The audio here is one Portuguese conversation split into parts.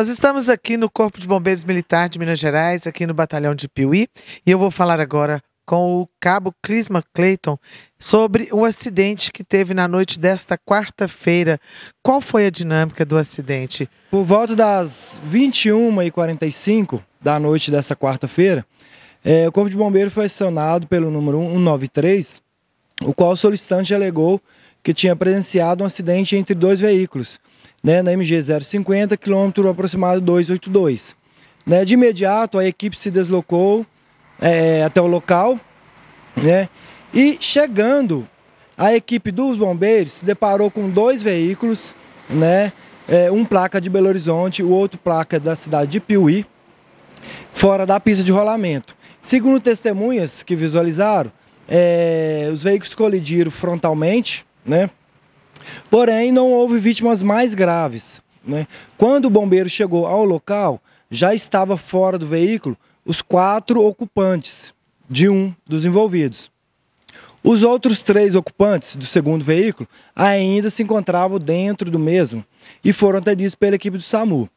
Nós estamos aqui no Corpo de Bombeiros Militar de Minas Gerais, aqui no Batalhão de Piuí, e eu vou falar agora com o cabo Chris Clayton sobre o acidente que teve na noite desta quarta-feira. Qual foi a dinâmica do acidente? Por volta das 21h45 da noite desta quarta-feira, é, o Corpo de Bombeiros foi acionado pelo número 193, o qual o solicitante alegou que tinha presenciado um acidente entre dois veículos, né, na MG 050, quilômetro aproximado 282. Né, de imediato, a equipe se deslocou é, até o local, né, e chegando, a equipe dos bombeiros se deparou com dois veículos, né, é, um placa de Belo Horizonte, o outro placa da cidade de Piuí, fora da pista de rolamento. Segundo testemunhas que visualizaram, é, os veículos colidiram frontalmente, né? Porém, não houve vítimas mais graves. Né? Quando o bombeiro chegou ao local, já estava fora do veículo os quatro ocupantes de um dos envolvidos. Os outros três ocupantes do segundo veículo ainda se encontravam dentro do mesmo e foram atendidos pela equipe do SAMU.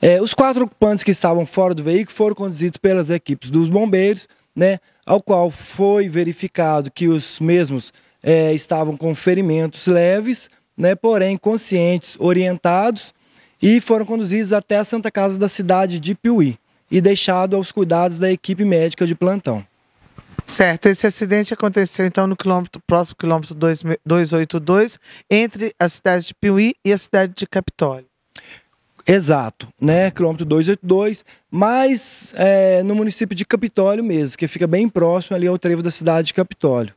É, os quatro ocupantes que estavam fora do veículo foram conduzidos pelas equipes dos bombeiros, né, ao qual foi verificado que os mesmos é, estavam com ferimentos leves, né, porém conscientes, orientados, e foram conduzidos até a Santa Casa da cidade de Piuí e deixados aos cuidados da equipe médica de plantão. Certo, esse acidente aconteceu então no quilômetro, próximo quilômetro 282, entre a cidade de Piuí e a cidade de Capitólio. Exato, né? Quilômetro 282, mas é, no município de Capitólio mesmo, que fica bem próximo ali ao trevo da cidade de Capitólio.